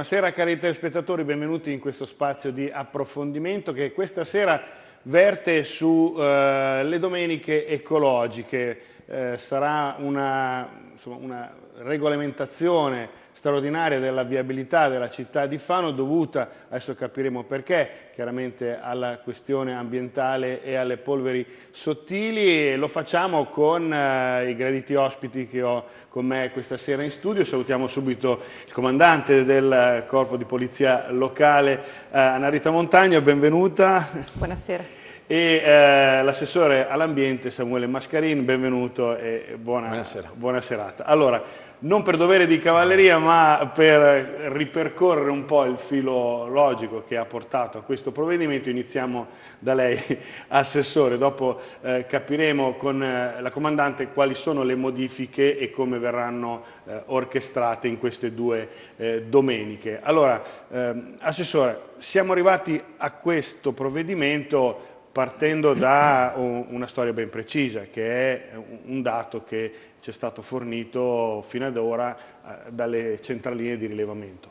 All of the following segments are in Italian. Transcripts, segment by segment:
Buonasera cari telespettatori, benvenuti in questo spazio di approfondimento che questa sera verte sulle eh, domeniche ecologiche. Eh, sarà una, insomma, una regolamentazione straordinaria della viabilità della città di Fano dovuta, adesso capiremo perché, chiaramente alla questione ambientale e alle polveri sottili. Lo facciamo con eh, i graditi ospiti che ho con me questa sera in studio. Salutiamo subito il comandante del Corpo di Polizia Locale, eh, Anarita Montagno, benvenuta. Buonasera e eh, l'assessore all'ambiente Samuele Mascarin, benvenuto e buona, Buonasera. buona serata. Allora, non per dovere di cavalleria ma per ripercorrere un po' il filo logico che ha portato a questo provvedimento iniziamo da lei Assessore, dopo eh, capiremo con eh, la Comandante quali sono le modifiche e come verranno eh, orchestrate in queste due eh, domeniche. Allora ehm, Assessore, siamo arrivati a questo provvedimento partendo da una storia ben precisa, che è un dato che ci è stato fornito fino ad ora eh, dalle centraline di rilevamento.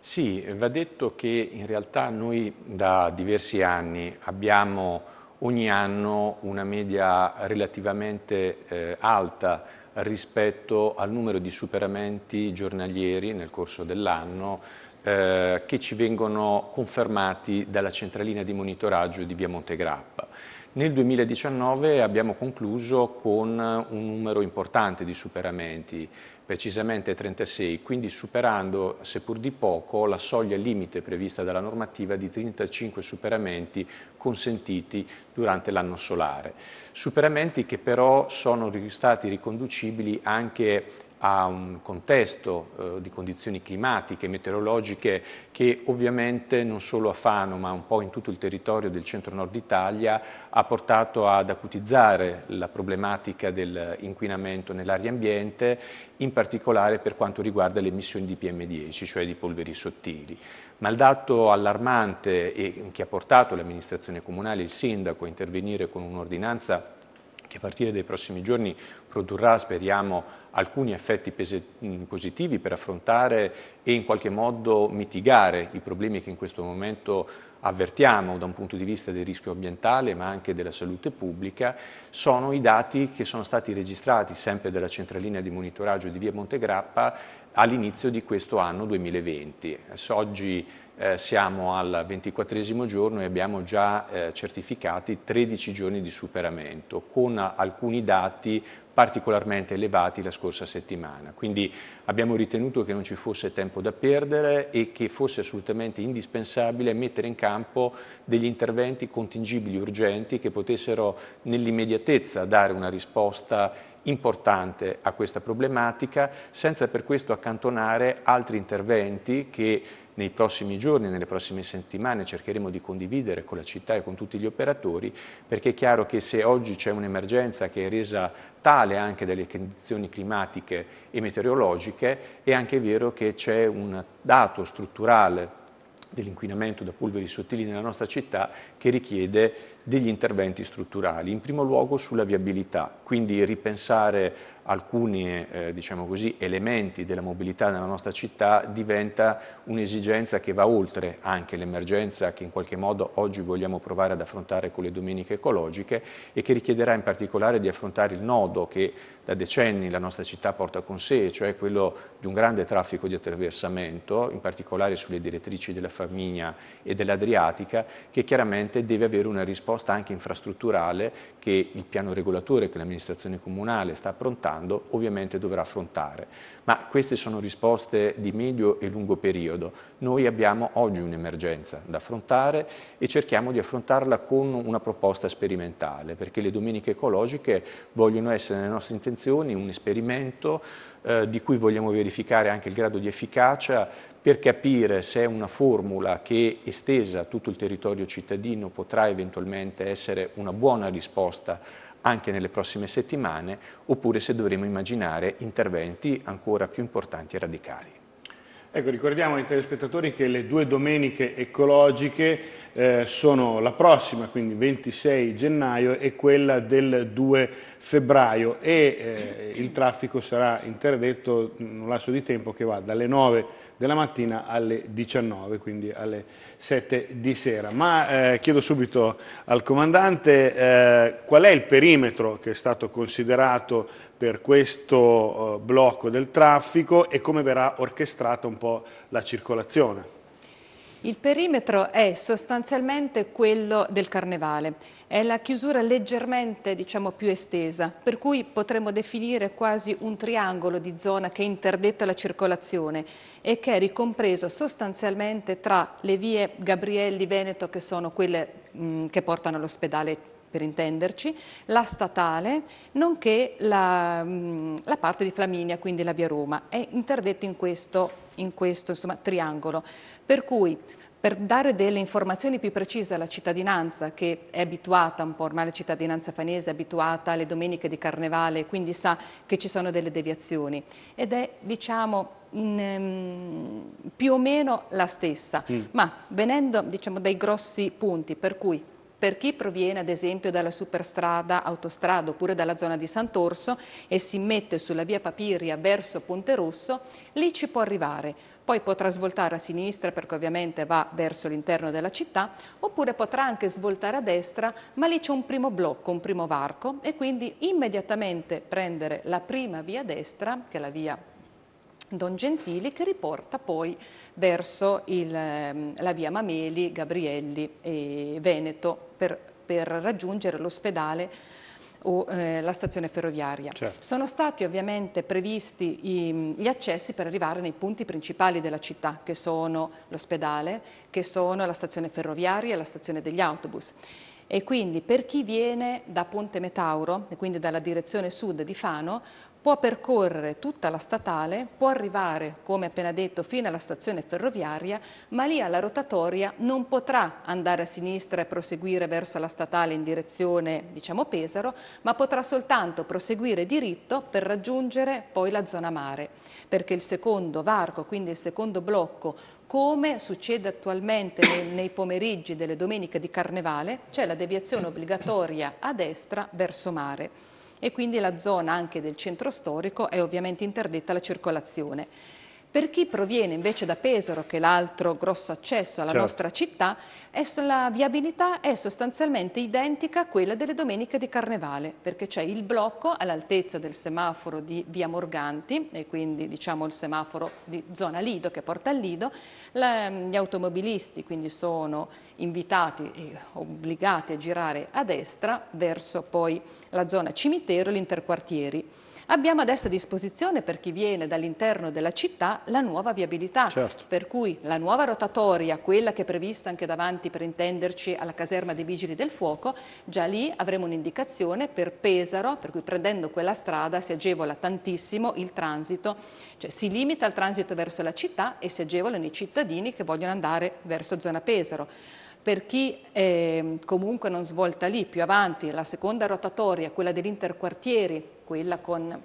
Sì, va detto che in realtà noi da diversi anni abbiamo ogni anno una media relativamente eh, alta rispetto al numero di superamenti giornalieri nel corso dell'anno eh, che ci vengono confermati dalla centralina di monitoraggio di via Montegrappa. Nel 2019 abbiamo concluso con un numero importante di superamenti, precisamente 36, quindi superando, seppur di poco, la soglia limite prevista dalla normativa di 35 superamenti consentiti durante l'anno solare. Superamenti che però sono stati riconducibili anche a un contesto eh, di condizioni climatiche, meteorologiche che ovviamente non solo a Fano ma un po' in tutto il territorio del centro-nord Italia ha portato ad acutizzare la problematica dell'inquinamento nell'aria ambiente, in particolare per quanto riguarda le emissioni di PM10, cioè di polveri sottili. Ma il dato allarmante che ha portato l'amministrazione comunale e il sindaco a intervenire con un'ordinanza che a partire dai prossimi giorni produrrà, speriamo, alcuni effetti positivi per affrontare e in qualche modo mitigare i problemi che in questo momento avvertiamo da un punto di vista del rischio ambientale ma anche della salute pubblica, sono i dati che sono stati registrati sempre dalla centralina di monitoraggio di via Montegrappa all'inizio di questo anno 2020. Oggi eh, siamo al 24 giorno e abbiamo già eh, certificati 13 giorni di superamento con alcuni dati particolarmente elevati la scorsa settimana. Quindi Abbiamo ritenuto che non ci fosse tempo da perdere e che fosse assolutamente indispensabile mettere in campo degli interventi contingibili, urgenti, che potessero nell'immediatezza dare una risposta importante a questa problematica, senza per questo accantonare altri interventi che nei prossimi giorni, nelle prossime settimane cercheremo di condividere con la città e con tutti gli operatori, perché è chiaro che se oggi c'è un'emergenza che è resa tale anche dalle condizioni climatiche e meteorologiche, perché è anche vero che c'è un dato strutturale dell'inquinamento da polveri sottili nella nostra città che richiede degli interventi strutturali, in primo luogo sulla viabilità, quindi ripensare alcuni eh, diciamo così, elementi della mobilità nella nostra città diventa un'esigenza che va oltre anche l'emergenza che in qualche modo oggi vogliamo provare ad affrontare con le domeniche ecologiche e che richiederà in particolare di affrontare il nodo che da decenni la nostra città porta con sé, cioè quello di un grande traffico di attraversamento, in particolare sulle direttrici della Famiglia e dell'Adriatica, che chiaramente deve avere una risposta anche infrastrutturale che il piano regolatore che l'amministrazione comunale sta approntando affrontando ovviamente dovrà affrontare. Ma queste sono risposte di medio e lungo periodo. Noi abbiamo oggi un'emergenza da affrontare e cerchiamo di affrontarla con una proposta sperimentale, perché le domeniche ecologiche vogliono essere nelle nostre intenzioni un esperimento eh, di cui vogliamo verificare anche il grado di efficacia per capire se è una formula che estesa a tutto il territorio cittadino potrà eventualmente essere una buona risposta anche nelle prossime settimane oppure se dovremo immaginare interventi ancora più importanti e radicali. Ecco, ricordiamo ai telespettatori che le due domeniche ecologiche eh, sono la prossima, quindi 26 gennaio, e quella del 2 febbraio e eh, il traffico sarà interdetto in un lasso di tempo che va dalle 9 della mattina alle 19, quindi alle 7 di sera. Ma eh, chiedo subito al comandante eh, qual è il perimetro che è stato considerato per questo eh, blocco del traffico e come verrà orchestrata un po' la circolazione. Il perimetro è sostanzialmente quello del carnevale, è la chiusura leggermente diciamo, più estesa, per cui potremmo definire quasi un triangolo di zona che è interdetto alla circolazione e che è ricompreso sostanzialmente tra le vie Gabrielli Veneto, che sono quelle mh, che portano all'ospedale per intenderci, la statale, nonché la, la parte di Flaminia, quindi la via Roma, è interdetta in questo in questo insomma, triangolo. Per cui per dare delle informazioni più precise alla cittadinanza che è abituata un po' ormai la cittadinanza fanese, è abituata alle domeniche di carnevale, quindi sa che ci sono delle deviazioni ed è diciamo in, um, più o meno la stessa, mm. ma venendo diciamo dai grossi punti per cui per chi proviene ad esempio dalla superstrada, autostrada oppure dalla zona di Sant'Orso e si mette sulla via Papiria verso Ponte Rosso, lì ci può arrivare. Poi potrà svoltare a sinistra perché ovviamente va verso l'interno della città oppure potrà anche svoltare a destra ma lì c'è un primo blocco, un primo varco e quindi immediatamente prendere la prima via destra che è la via Don Gentili che riporta poi verso il, ehm, la via Mameli, Gabrielli e Veneto per, per raggiungere l'ospedale o eh, la stazione ferroviaria. Certo. Sono stati ovviamente previsti i, gli accessi per arrivare nei punti principali della città, che sono l'ospedale, che sono la stazione ferroviaria e la stazione degli autobus. E quindi per chi viene da Ponte Metauro, e quindi dalla direzione sud di Fano, può percorrere tutta la statale, può arrivare, come appena detto, fino alla stazione ferroviaria, ma lì alla rotatoria non potrà andare a sinistra e proseguire verso la statale in direzione, diciamo, Pesaro, ma potrà soltanto proseguire diritto per raggiungere poi la zona mare, perché il secondo varco, quindi il secondo blocco, come succede attualmente nei, pomeriggi delle domeniche di Carnevale, c'è la deviazione obbligatoria a destra verso mare e quindi la zona anche del centro storico è ovviamente interdetta alla circolazione. Per chi proviene invece da Pesaro, che è l'altro grosso accesso alla certo. nostra città, la viabilità è sostanzialmente identica a quella delle domeniche di Carnevale, perché c'è il blocco all'altezza del semaforo di Via Morganti, e quindi diciamo il semaforo di zona Lido che porta al Lido, mm, gli automobilisti quindi sono invitati e obbligati a girare a destra verso poi la zona cimitero e l'interquartieri. Abbiamo adesso a disposizione per chi viene dall'interno della città la nuova viabilità, certo. per cui la nuova rotatoria, quella che è prevista anche davanti per intenderci alla caserma dei Vigili del Fuoco, già lì avremo un'indicazione per Pesaro, per cui prendendo quella strada si agevola tantissimo il transito, cioè si limita il transito verso la città e si agevolano i cittadini che vogliono andare verso zona Pesaro. Per chi eh, comunque non svolta lì, più avanti, la seconda rotatoria, quella dell'interquartieri, quella con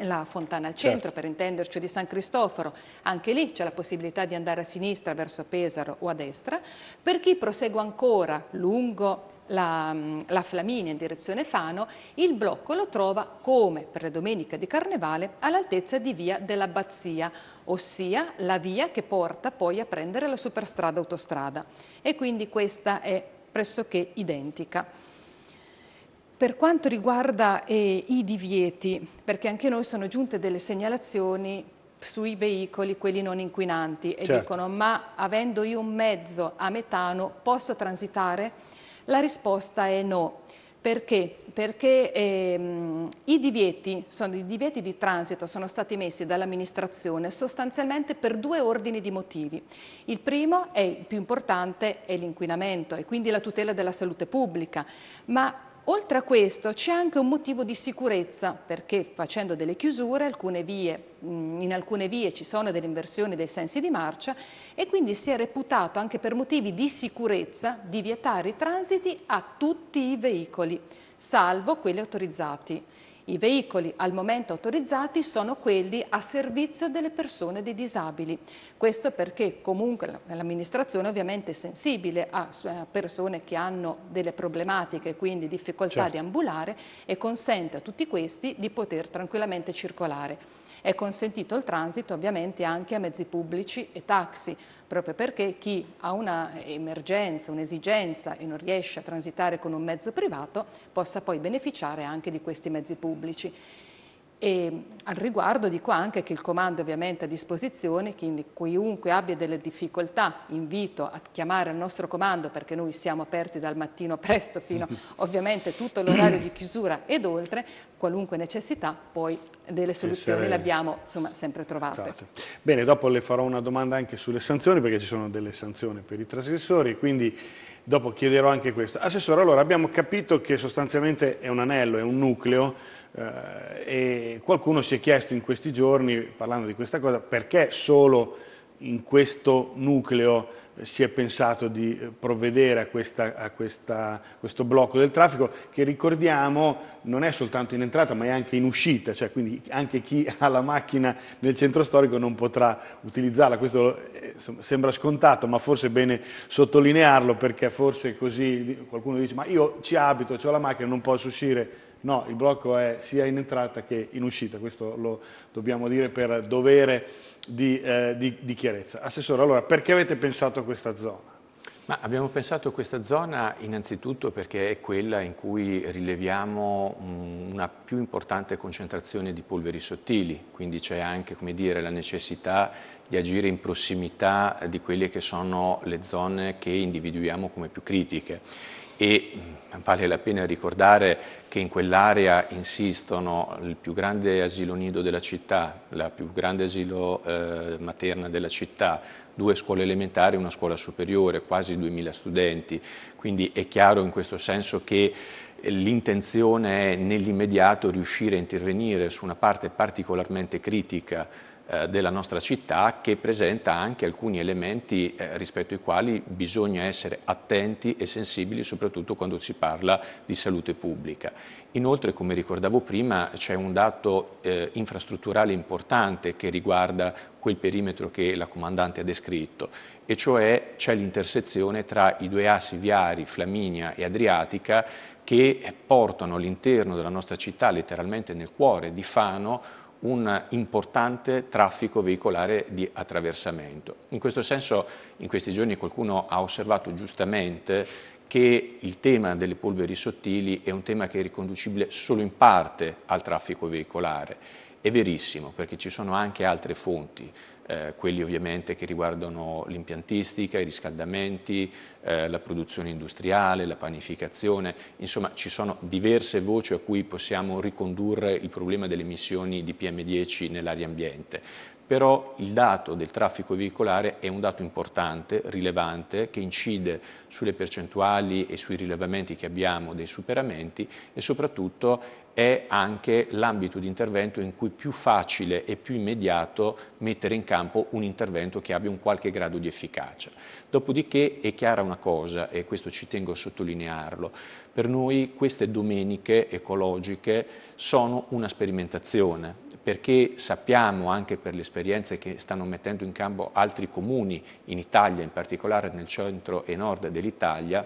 la fontana al centro certo. per intenderci di San Cristoforo, anche lì c'è la possibilità di andare a sinistra verso Pesaro o a destra, per chi prosegue ancora lungo la, la, Flaminia in direzione Fano, il blocco lo trova, come per le domeniche di Carnevale, all'altezza di via dell'Abbazia, ossia la via che porta poi a prendere la superstrada autostrada. E quindi questa è pressoché identica. Per quanto riguarda eh, i divieti, perché anche noi sono giunte delle segnalazioni sui veicoli, quelli non inquinanti, e certo. dicono ma avendo io un mezzo a metano posso transitare? La risposta è no. Perché? Perché ehm, i, divieti, sono, i divieti di transito sono stati messi dall'amministrazione sostanzialmente per due ordini di motivi. Il primo e il più importante è l'inquinamento e quindi la tutela della salute pubblica, ma Oltre a questo c'è anche un motivo di sicurezza perché facendo delle chiusure alcune vie, mm, in alcune vie ci sono delle inversioni dei sensi di marcia e quindi si è reputato anche per motivi di sicurezza di vietare i transiti a tutti i veicoli, salvo quelli autorizzati. I veicoli al momento autorizzati sono quelli a servizio delle persone dei disabili. Questo perché comunque l'amministrazione ovviamente è sensibile a persone che hanno delle problematiche, quindi difficoltà certo. di ambulare e consente a tutti questi di poter tranquillamente circolare. È consentito il transito ovviamente anche a mezzi pubblici e taxi, proprio perché chi ha un'emergenza, un'esigenza e non riesce a transitare con un mezzo privato possa poi beneficiare anche di questi mezzi pubblici. E al riguardo dico anche che il comando è ovviamente a disposizione, quindi chiunque abbia delle difficoltà invito a chiamare al nostro comando perché noi siamo aperti dal mattino presto fino ovviamente tutto l'orario di chiusura ed oltre, qualunque necessità poi delle soluzioni le abbiamo insomma, sempre trovate. Esatto. Bene, dopo le farò una domanda anche sulle sanzioni perché ci sono delle sanzioni per i trasgressori, quindi dopo chiederò anche questo. Assessore, allora abbiamo capito che sostanzialmente è un anello, è un nucleo eh, e qualcuno si è chiesto in questi giorni, parlando di questa cosa, perché solo in questo nucleo eh, si è pensato di eh, provvedere a, questa, a questa, questo blocco del traffico che ricordiamo non è soltanto in entrata ma è anche in uscita, cioè quindi anche chi ha la macchina nel centro storico non potrà utilizzarla, questo sembra scontato ma forse è bene sottolinearlo perché forse così qualcuno dice ma io ci abito, ho la macchina, non posso uscire, No, il blocco è sia in entrata che in uscita, questo lo dobbiamo dire per dovere di, eh, di, di chiarezza. Assessore, allora perché avete pensato a questa zona? Ma abbiamo pensato a questa zona innanzitutto perché è quella in cui rileviamo una più importante concentrazione di polveri sottili, quindi c'è anche dire, la necessità di agire in prossimità di quelle che sono le zone che individuiamo come più critiche e mm, vale la pena ricordare che in quell'area insistono il più grande asilo nido della città, la più grande asilo eh, materna della città, due scuole elementari e una scuola superiore, quasi 2.000 studenti. Quindi è chiaro in questo senso che eh, l'intenzione è nell'immediato riuscire a intervenire su una parte particolarmente critica eh, della nostra città che presenta anche alcuni elementi eh, rispetto ai quali bisogna essere attenti e sensibili soprattutto quando si parla di salute pubblica. Inoltre, come ricordavo prima, c'è un dato eh, infrastrutturale importante che riguarda quel perimetro che la comandante ha descritto, e cioè c'è l'intersezione tra i due assi viari Flaminia e Adriatica che portano all'interno della nostra città, letteralmente nel cuore di Fano, un importante traffico veicolare di attraversamento. In questo senso in questi giorni qualcuno ha osservato giustamente che il tema delle polveri sottili è un tema che è riconducibile solo in parte al traffico veicolare è verissimo, perché ci sono anche altre fonti, eh, quelli ovviamente che riguardano l'impiantistica, i riscaldamenti, eh, la produzione industriale, la panificazione, insomma ci sono diverse voci a cui possiamo ricondurre il problema delle emissioni di PM10 nell'aria ambiente però il dato del traffico veicolare è un dato importante, rilevante, che incide sulle percentuali e sui rilevamenti che abbiamo dei superamenti e soprattutto è anche l'ambito di intervento in cui è più facile e più immediato mettere in campo un intervento che abbia un qualche grado di efficacia. Dopodiché è chiara una cosa, e questo ci tengo a sottolinearlo, per noi queste domeniche ecologiche sono una sperimentazione, perché sappiamo anche per le esperienze che stanno mettendo in campo altri comuni in Italia, in particolare nel centro e nord dell'Italia,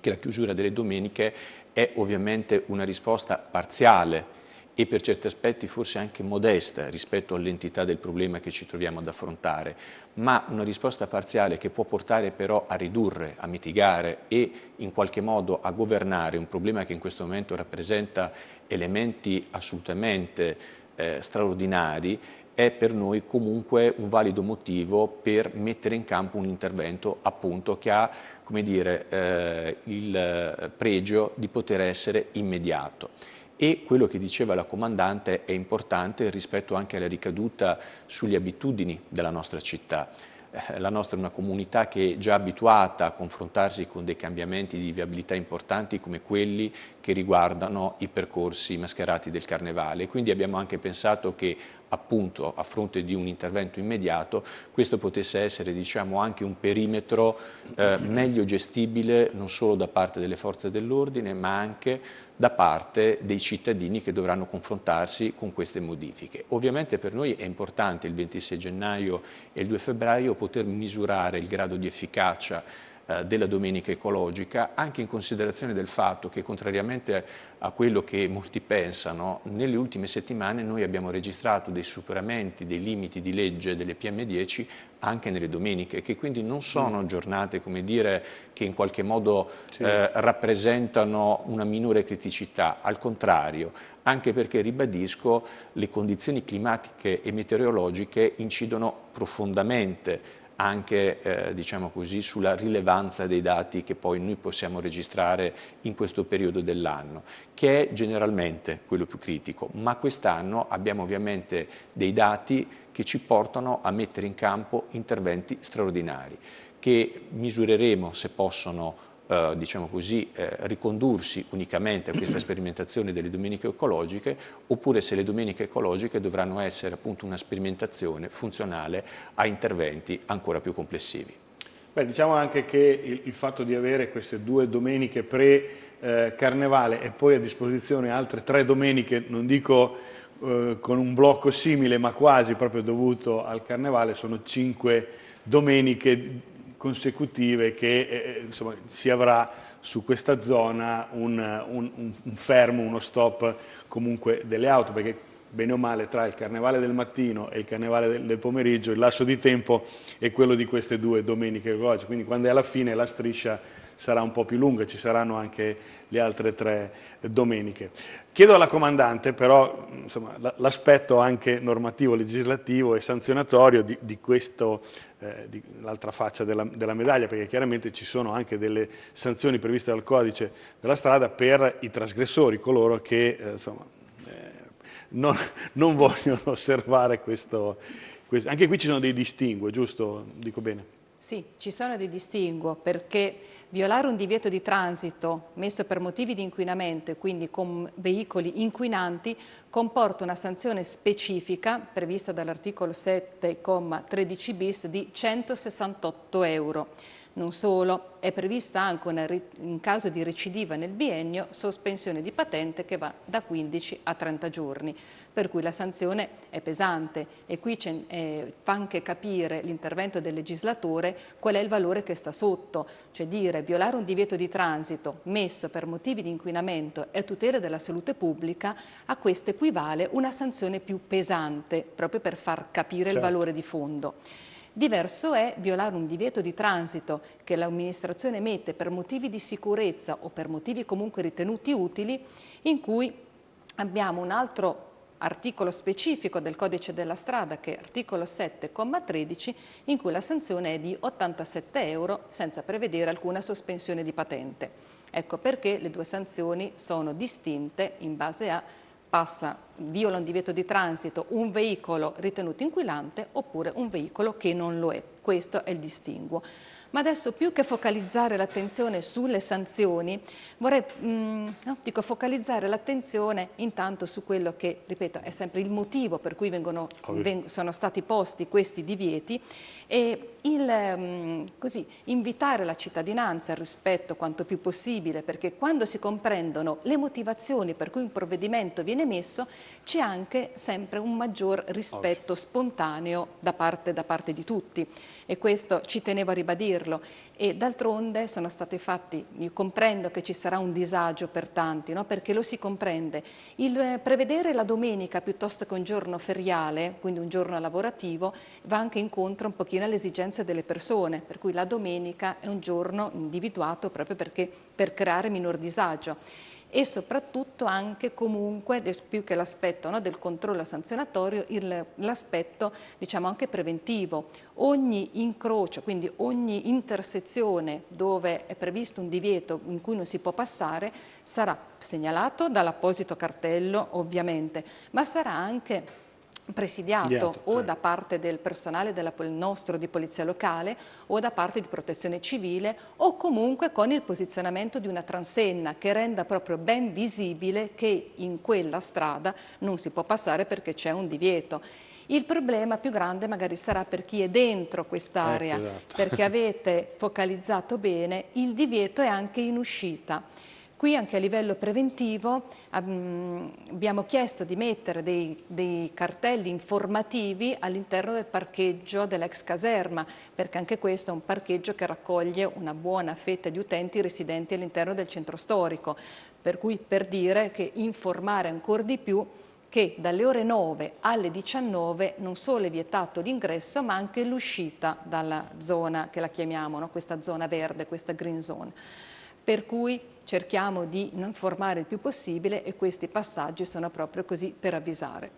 che la chiusura delle domeniche è ovviamente una risposta parziale e per certi aspetti forse anche modesta rispetto all'entità del problema che ci troviamo ad affrontare, ma una risposta parziale che può portare però a ridurre, a mitigare e in qualche modo a governare un problema che in questo momento rappresenta elementi assolutamente eh, straordinari è per noi comunque un valido motivo per mettere in campo un intervento appunto che ha come dire, eh, il pregio di poter essere immediato. E quello che diceva la comandante è importante rispetto anche alla ricaduta sulle abitudini della nostra città. Eh, la nostra è una comunità che è già abituata a confrontarsi con dei cambiamenti di viabilità importanti come quelli che riguardano i percorsi mascherati del carnevale. Quindi abbiamo anche pensato che appunto a fronte di un intervento immediato, questo potesse essere diciamo, anche un perimetro eh, meglio gestibile non solo da parte delle forze dell'ordine ma anche da parte dei cittadini che dovranno confrontarsi con queste modifiche. Ovviamente per noi è importante il 26 gennaio e il 2 febbraio poter misurare il grado di efficacia eh, della domenica ecologica, anche in considerazione del fatto che, contrariamente a quello che molti pensano, nelle ultime settimane noi abbiamo registrato dei superamenti dei limiti di legge delle PM10 anche nelle domeniche, che quindi non sono giornate come dire, che in qualche modo sì. eh, rappresentano una minore criticità, al contrario, anche perché, ribadisco, le condizioni climatiche e meteorologiche incidono profondamente anche eh, diciamo così, sulla rilevanza dei dati che poi noi possiamo registrare in questo periodo dell'anno, che è generalmente quello più critico, ma quest'anno abbiamo ovviamente dei dati che ci portano a mettere in campo interventi straordinari, che misureremo se possono eh, diciamo così, eh, ricondursi unicamente a questa sperimentazione delle domeniche ecologiche oppure se le domeniche ecologiche dovranno essere appunto una sperimentazione funzionale a interventi ancora più complessivi. Beh, diciamo anche che il, il fatto di avere queste due domeniche pre-carnevale eh, e poi a disposizione altre tre domeniche, non dico eh, con un blocco simile ma quasi proprio dovuto al carnevale sono cinque domeniche consecutive che eh, eh, insomma, si avrà su questa zona eh, un, un, un, fermo, uno stop comunque delle auto, perché bene o male tra il carnevale del mattino e il carnevale del, del pomeriggio il lasso di tempo è quello di queste due domeniche ecologiche, quindi quando è alla fine la striscia sarà un po' più lunga, ci saranno anche le altre tre domeniche. Chiedo alla comandante però l'aspetto anche normativo, legislativo e sanzionatorio di, di questo eh, l'altra faccia della, della, medaglia, perché chiaramente ci sono anche delle sanzioni previste dal codice della strada per i trasgressori, coloro che eh, insomma, eh, non, non, vogliono osservare questo, questo. Anche qui ci sono dei distinguo, giusto? Dico bene. Sì, ci sono dei distinguo perché violare un divieto di transito messo per motivi di inquinamento e quindi con veicoli inquinanti comporta una sanzione specifica prevista dall'articolo 7,13 bis di 168 euro. Non solo, è prevista anche una, in caso di recidiva nel biennio sospensione di patente che va da 15 a 30 giorni, per cui la sanzione è pesante e qui eh, fa anche capire l'intervento del legislatore qual è il valore che sta sotto, cioè dire violare un divieto di transito messo per motivi di inquinamento e tutela della salute pubblica, a questo equivale una sanzione più pesante, proprio per far capire certo. il valore di fondo. Diverso è violare un divieto di transito che l'amministrazione emette per motivi di sicurezza o per motivi comunque ritenuti utili, in cui abbiamo un altro articolo specifico del codice della strada che è articolo 7,13 in cui la sanzione è di 87 euro senza prevedere alcuna sospensione di patente. Ecco perché le due sanzioni sono distinte in base a passa viola un divieto di transito un veicolo ritenuto inquilante oppure un veicolo che non lo è. Questo è il distinguo. Ma adesso più che focalizzare l'attenzione sulle sanzioni, vorrei mh, mm, no, dico, focalizzare l'attenzione intanto su quello che, ripeto, è sempre il motivo per cui vengono, veng sono stati posti questi divieti e il, mh, mm, così, invitare la cittadinanza al rispetto quanto più possibile, perché quando si comprendono le motivazioni per cui un provvedimento viene messo, c'è anche sempre un maggior rispetto Ovvio. spontaneo da parte, da parte di tutti. E questo ci tenevo a ribadire dirlo e d'altronde sono stati fatti, io comprendo che ci sarà un disagio per tanti, no? perché lo si comprende. Il eh, prevedere la domenica piuttosto che un giorno feriale, quindi un giorno lavorativo, va anche incontro un pochino alle esigenze delle persone, per cui la domenica è un giorno individuato proprio perché, per creare minor disagio e soprattutto anche comunque, più che l'aspetto no, del controllo sanzionatorio, l'aspetto diciamo anche preventivo. Ogni incrocio, quindi ogni intersezione dove è previsto un divieto in cui non si può passare, sarà segnalato dall'apposito cartello ovviamente, ma sarà anche presidiato o da parte del personale della, nostro di polizia locale o da parte di protezione civile o comunque con il posizionamento di una transenna che renda proprio ben visibile che in quella strada non si può passare perché c'è un divieto. Il problema più grande magari sarà per chi è dentro quest'area, ecco, esatto. perché avete focalizzato bene, il divieto è anche in uscita. Qui anche a livello preventivo ehm, abbiamo chiesto di mettere dei, dei cartelli informativi all'interno del parcheggio dell'ex caserma, perché anche questo è un parcheggio che raccoglie una buona fetta di utenti residenti all'interno del centro storico, per cui per dire che informare ancora di più che dalle ore 9 alle 19 non solo è vietato l'ingresso ma anche l'uscita dalla zona che la chiamiamo, no? questa zona verde, questa green zone. Per cui cerchiamo di informare il più possibile e questi passaggi sono proprio così per avvisare.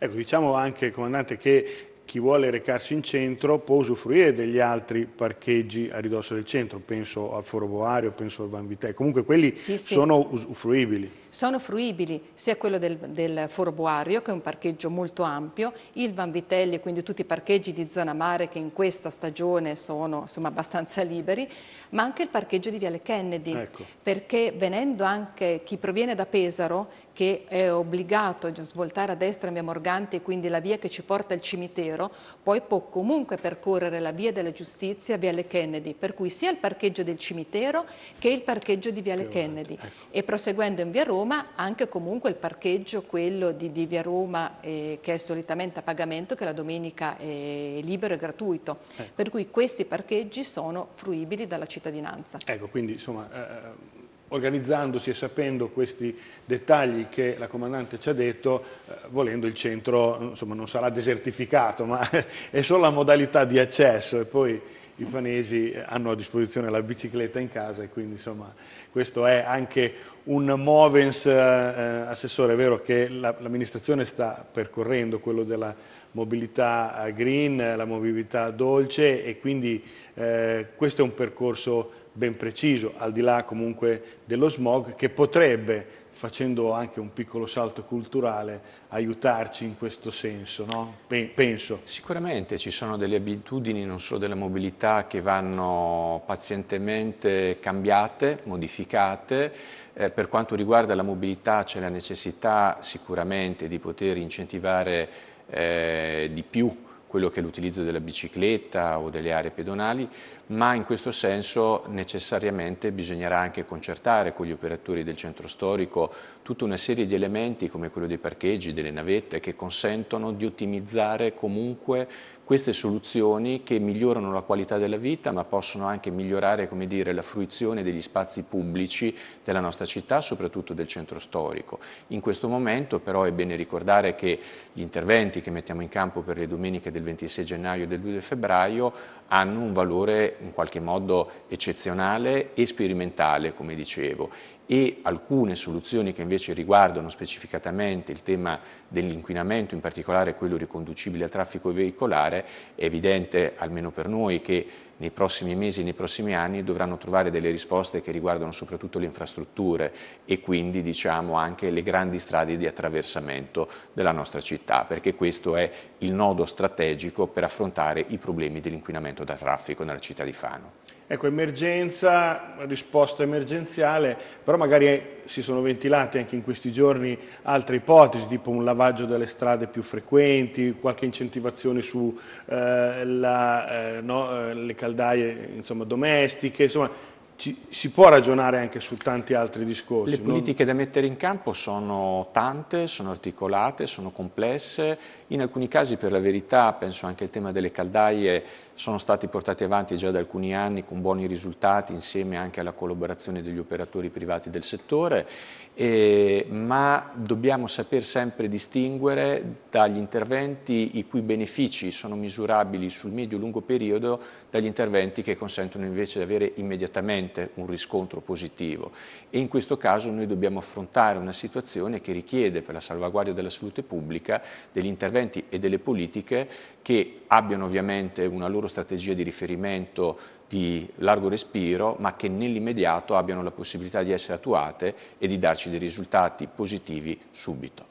Ecco, diciamo anche, Comandante, che chi vuole recarsi in centro può usufruire degli altri parcheggi a ridosso del centro, penso al Foro Boario, penso al Banvitè, comunque quelli sì, sì. sono usufruibili sono fruibili sia quello del, del Forbuario, che è un parcheggio molto ampio, il Vanvitelli e quindi tutti i parcheggi di zona mare che in questa stagione sono insomma, abbastanza liberi, ma anche il parcheggio di Viale Kennedy, ecco. perché venendo anche chi proviene da Pesaro, che è obbligato a svoltare a destra in via Morganti e quindi la via che ci porta al cimitero, poi può comunque percorrere la via della giustizia Viale Kennedy, per cui sia il parcheggio del cimitero che il parcheggio di Viale Kennedy. Ecco. E proseguendo in via Roma, Roma, anche comunque il parcheggio, quello di, di Via Roma, eh, che è solitamente a pagamento, che la domenica è libero e gratuito. Eh. Per cui questi parcheggi sono fruibili dalla cittadinanza. Ecco, quindi insomma... Eh, eh organizzandosi e sapendo questi dettagli che la comandante ci ha detto, eh, volendo il centro insomma, non sarà desertificato, ma è solo la modalità di accesso e poi i fanesi hanno a disposizione la bicicletta in casa e quindi insomma questo è anche un Movens, eh, eh Assessore, è vero che l'amministrazione sta percorrendo quello della mobilità eh, green, eh, la mobilità dolce e quindi eh, questo è un percorso ben preciso, al di là comunque dello smog, che potrebbe facendo anche un piccolo salto culturale, aiutarci in questo senso, no? penso. Sicuramente ci sono delle abitudini, non solo della mobilità, che vanno pazientemente cambiate, modificate. Eh, per quanto riguarda la mobilità c'è la necessità sicuramente di poter incentivare eh, di più quello che è l'utilizzo della bicicletta o delle aree pedonali, ma in questo senso necessariamente bisognerà anche concertare con gli operatori del centro storico tutta una serie di elementi come quello dei parcheggi, delle navette, che consentono di ottimizzare comunque queste soluzioni che migliorano la qualità della vita ma possono anche migliorare come dire, la fruizione degli spazi pubblici della nostra città, soprattutto del centro storico. In questo momento però è bene ricordare che gli interventi che mettiamo in campo per le domeniche del 26 gennaio e del 2 febbraio hanno un valore in qualche modo eccezionale e sperimentale, come dicevo, e alcune soluzioni che invece riguardano specificatamente il tema dell'inquinamento, in particolare quello riconducibile al traffico veicolare, è evidente, almeno per noi, che nei prossimi mesi e nei prossimi anni dovranno trovare delle risposte che riguardano soprattutto le infrastrutture e quindi diciamo anche le grandi strade di attraversamento della nostra città, perché questo è il nodo strategico per affrontare i problemi dell'inquinamento da traffico nella città di Fano. Ecco, emergenza, risposta emergenziale, però magari si sono ventilate anche in questi giorni altre ipotesi, tipo un lavaggio delle strade più frequenti, qualche incentivazione sulle eh, eh, no, eh, caldaie insomma, domestiche, insomma, ci, si può ragionare anche su tanti altri discorsi. Le politiche non? da mettere in campo sono tante, sono articolate, sono complesse in alcuni casi, per la verità, penso anche al tema delle caldaie, sono stati portati avanti già da alcuni anni con buoni risultati insieme anche alla collaborazione degli operatori privati del settore, eh, ma dobbiamo saper sempre distinguere dagli interventi i cui benefici sono misurabili sul medio-lungo periodo dagli interventi che consentono invece di avere immediatamente un riscontro positivo. E in questo caso noi dobbiamo affrontare una situazione che richiede per la salvaguardia della salute pubblica degli interventi interventi e delle politiche che abbiano ovviamente una loro strategia di riferimento di largo respiro, ma che nell'immediato abbiano la possibilità di essere attuate e di darci dei risultati positivi subito.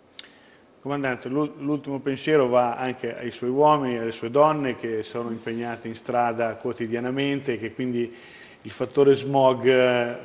Comandante, l'ultimo pensiero va anche ai suoi uomini alle sue donne che sono impegnate in strada quotidianamente e che quindi il fattore smog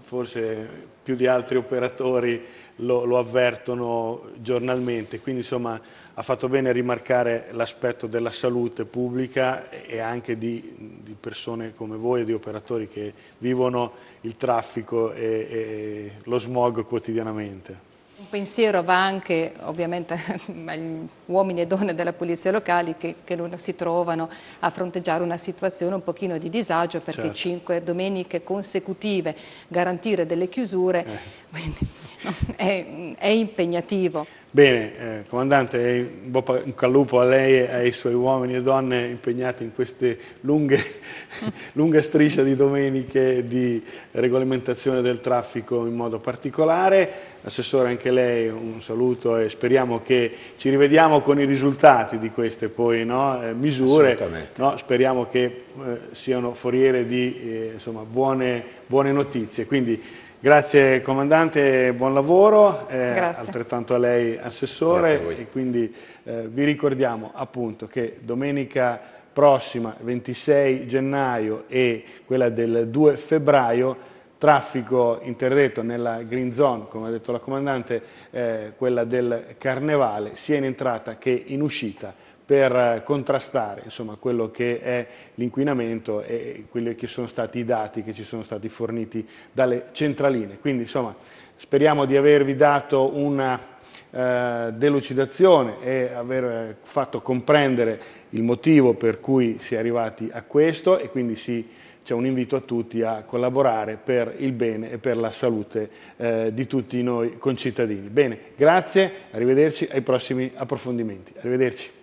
forse più di altri operatori lo, lo avvertono giornalmente. Quindi insomma ha fatto bene a rimarcare l'aspetto della salute pubblica e anche di, di, persone come voi di operatori che vivono il traffico e, e lo smog quotidianamente. Un pensiero va anche ovviamente uomini e donne della polizia locale che, che non si trovano a fronteggiare una situazione un pochino di disagio perché certo. cinque domeniche consecutive garantire delle chiusure eh. quindi, no, è, è, impegnativo. Bene, eh, comandante, un eh, calupo a lei e ai suoi uomini e donne impegnati in queste lunghe, lunga striscia di domeniche di regolamentazione del traffico in modo particolare. Assessore, anche lei un saluto e speriamo che ci rivediamo con i risultati di queste poi, no? eh, misure, no? speriamo che eh, siano foriere di eh, insomma, buone, buone, notizie. Quindi grazie comandante, buon lavoro, eh, altrettanto a lei assessore a e quindi eh, vi ricordiamo appunto che domenica prossima 26 gennaio e quella del 2 febbraio traffico interdetto nella green zone, come ha detto la comandante, eh, quella del carnevale, sia in entrata che in uscita per eh, contrastare insomma, quello che è l'inquinamento e quelli che sono stati i dati che ci sono stati forniti dalle centraline. Quindi insomma, speriamo di avervi dato una eh, delucidazione e aver eh, fatto comprendere il motivo per cui si è arrivati a questo e quindi si c'è un invito a tutti a collaborare per il bene e per la salute eh, di tutti noi concittadini. Bene, grazie, arrivederci ai prossimi approfondimenti. Arrivederci.